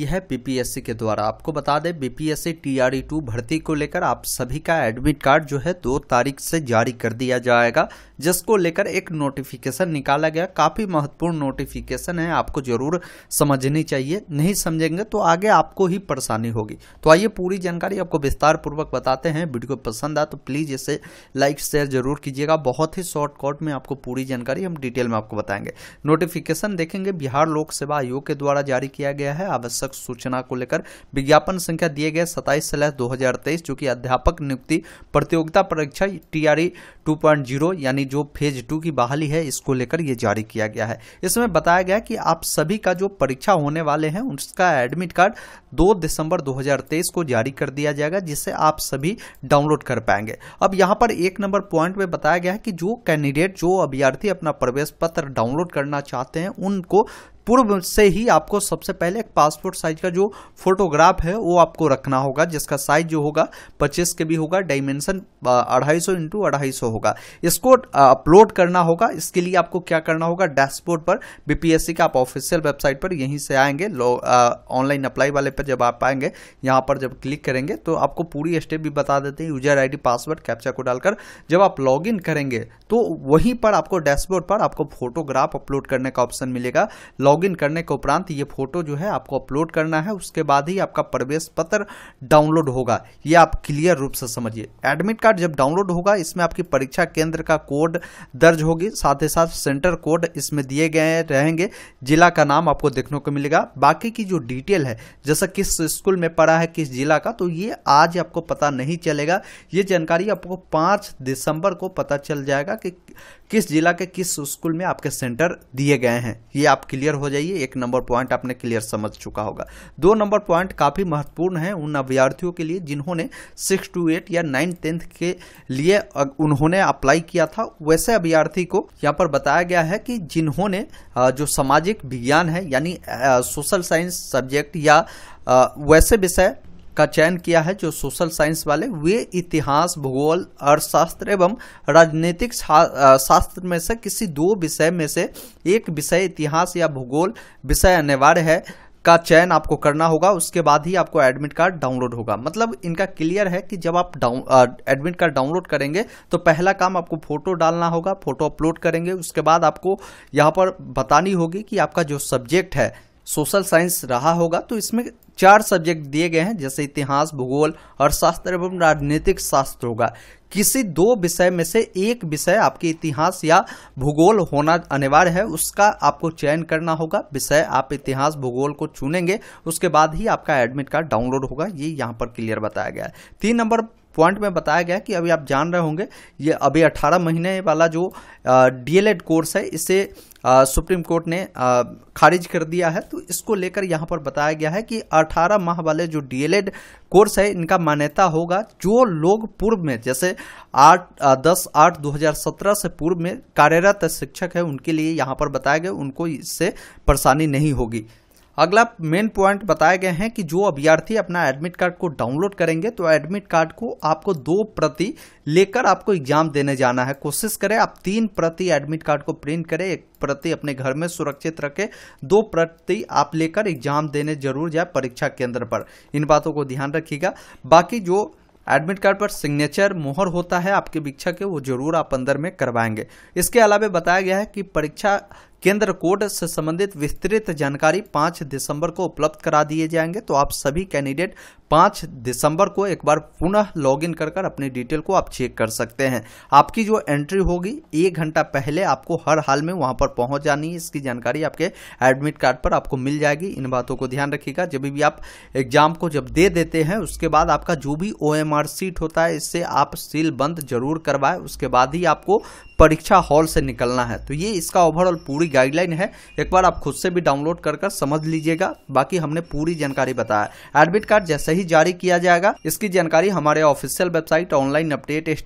यह बीपीएससी के द्वारा आपको बता दें बीपीएससी टीआरई टू भर्ती को लेकर आप सभी का एडमिट कार्ड जो है दो तारीख से जारी कर दिया जाएगा जिसको लेकर एक नोटिफिकेशन निकाला गया काफ़ी महत्वपूर्ण नोटिफिकेशन है आपको जरूर समझनी चाहिए नहीं समझेंगे तो आगे आपको ही परेशानी होगी तो आइए पूरी जानकारी आपको विस्तार पूर्वक बताते हैं वीडियो पसंद आए तो प्लीज़ इसे लाइक शेयर जरूर कीजिएगा बहुत ही शॉर्टकट में आपको पूरी जानकारी हम डिटेल में आपको बताएंगे नोटिफिकेशन देखेंगे बिहार लोक सेवा आयोग के द्वारा जारी किया गया है आवश्यक आवश्यक सूचना को लेकर विज्ञापन संख्या दिए गए सत्ताईस स्लैश दो जो कि अध्यापक नियुक्ति प्रतियोगिता परीक्षा टीआरई 2.0 यानी जो फेज टू की बहाली है इसको लेकर ये जारी किया गया है इसमें बताया गया कि आप सभी का जो परीक्षा होने वाले हैं उसका एडमिट कार्ड 2 दिसंबर 2023 को जारी कर दिया जाएगा जिससे आप सभी डाउनलोड कर पाएंगे अब यहाँ पर एक नंबर पॉइंट में बताया गया है कि जो कैंडिडेट जो अभ्यर्थी अपना प्रवेश पत्र डाउनलोड करना चाहते हैं उनको पूर्व से ही आपको सबसे पहले एक पासपोर्ट साइज का जो फोटोग्राफ है वो आपको रखना होगा जिसका साइज जो होगा पच्चीस के भी होगा डायमेंशन अढ़ाई सौ इंटू अढ़ाई सौ होगा इसको अपलोड करना होगा इसके लिए आपको क्या करना होगा डैशबोर्ड पर बीपीएससी का आप ऑफिशियल वेबसाइट पर यहीं से आएंगे ऑनलाइन अप्लाई वाले पर जब आप आएंगे यहाँ पर जब क्लिक करेंगे तो आपको पूरी स्टेप भी बता देते हैं यूजर आई पासवर्ड कैप्चा को डालकर जब आप इन करेंगे तो वहीं पर आपको डैशबोर्ड पर आपको फोटोग्राफ अपलोड करने का ऑप्शन मिलेगा लॉग इन करने के उपरांत ये फोटो जो है आपको अपलोड करना है उसके बाद ही आपका प्रवेश पत्र डाउनलोड होगा ये आप क्लियर रूप से समझिए एडमिट कार्ड जब डाउनलोड होगा इसमें आपकी परीक्षा केंद्र का कोड दर्ज होगी साथ ही साथ सेंटर कोड इसमें दिए गए रहेंगे जिला का नाम आपको देखने को मिलेगा बाकी की जो डिटेल है जैसा किस स्कूल में पढ़ा है किस जिला का तो ये आज आपको पता नहीं चलेगा ये जानकारी आपको पाँच दिसंबर को पता चल जाएगा कि किस जिला के किस स्कूल में आपके सेंटर दिए गए हैं ये आप क्लियर हो जाइए एक नंबर पॉइंट आपने क्लियर समझ चुका होगा दो नंबर पॉइंट काफ़ी महत्वपूर्ण है उन अभ्यार्थियों के लिए जिन्होंने सिक्स टू एट या नाइन टेंथ के लिए उन्होंने अप्लाई किया था वैसे अभ्यार्थी को यहाँ पर बताया गया है कि जिन्होंने जो सामाजिक विज्ञान है यानी सोशल साइंस सब्जेक्ट या वैसे विषय का चयन किया है जो सोशल साइंस वाले वे इतिहास भूगोल अर्थशास्त्र एवं राजनीतिक शास्त्र में से किसी दो विषय में से एक विषय इतिहास या भूगोल विषय अनिवार्य है का चयन आपको करना होगा उसके बाद ही आपको एडमिट कार्ड डाउनलोड होगा मतलब इनका क्लियर है कि जब आप डाउन एडमिट कार्ड डाउनलोड करेंगे तो पहला काम आपको फोटो डालना होगा फोटो अपलोड करेंगे उसके बाद आपको यहाँ पर बतानी होगी कि आपका जो सब्जेक्ट है सोशल साइंस रहा होगा तो इसमें चार सब्जेक्ट दिए गए हैं जैसे इतिहास भूगोल अर्थशास्त्र एवं राजनीतिक शास्त्र होगा किसी दो विषय में से एक विषय आपके इतिहास या भूगोल होना अनिवार्य है उसका आपको चयन करना होगा विषय आप इतिहास भूगोल को चुनेंगे उसके बाद ही आपका एडमिट कार्ड डाउनलोड होगा ये यहाँ पर क्लियर बताया गया है तीन नंबर पॉइंट में बताया गया कि अभी आप जान रहे होंगे ये अभी 18 महीने वाला जो डीएलएड कोर्स है इसे आ, सुप्रीम कोर्ट ने आ, खारिज कर दिया है तो इसको लेकर यहाँ पर बताया गया है कि 18 माह वाले जो डीएलएड कोर्स है इनका मान्यता होगा जो लोग पूर्व में जैसे 8 10 8 2017 से पूर्व में कार्यरत शिक्षक है उनके लिए यहाँ पर बताया गया उनको इससे परेशानी नहीं होगी अगला मेन पॉइंट बताए गए हैं कि जो अभ्यर्थी अपना एडमिट कार्ड को डाउनलोड करेंगे तो एडमिट कार्ड को आपको दो प्रति लेकर आपको एग्जाम देने जाना है कोशिश करें आप तीन प्रति एडमिट कार्ड को प्रिंट करें एक प्रति अपने घर में सुरक्षित रखें दो प्रति आप लेकर एग्जाम देने जरूर जाए परीक्षा केंद्र पर इन बातों को ध्यान रखिएगा बाकी जो एडमिट कार्ड पर सिग्नेचर मोहर होता है आपके परीक्षा के वो जरूर आप अंदर में करवाएंगे इसके अलावा बताया गया है कि परीक्षा केंद्र कोड से संबंधित विस्तृत जानकारी 5 दिसंबर को उपलब्ध करा दिए जाएंगे तो आप सभी कैंडिडेट 5 दिसंबर को एक बार पुनः लॉगिन कर कर अपनी डिटेल को आप चेक कर सकते हैं आपकी जो एंट्री होगी एक घंटा पहले आपको हर हाल में वहां पर पहुंच जानी है इसकी जानकारी आपके एडमिट कार्ड पर आपको मिल जाएगी इन बातों को ध्यान रखिएगा जब भी आप एग्जाम को जब दे देते हैं उसके बाद आपका जो भी ओ सीट होता है इससे आप सील बंद जरूर करवाए उसके बाद ही आपको परीक्षा हॉल से निकलना है तो ये इसका ओवरऑल पूरी पूरी गाइडलाइन है एक बार आप खुद से भी डाउनलोड कर कर समझ लीजिएगा बाकी हमने पूरी जानकारी बताया एडमिट कार्ड जैसे ही जारी किया जाएगा इसकी जानकारी हमारे official website online updates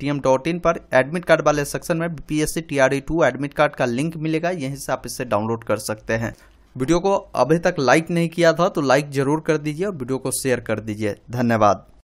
पर एडमिट कार्ड वाले सेक्शन में BPSC TRE two admit card का लिंक मिलेगा यहीं से आप इसे डाउनलोड कर सकते हैं वीडियो को अभी तक लाइक नहीं किया था तो लाइक जरूर कर दीजिए और वीडियो को शेयर कर दीजिए धन्यवाद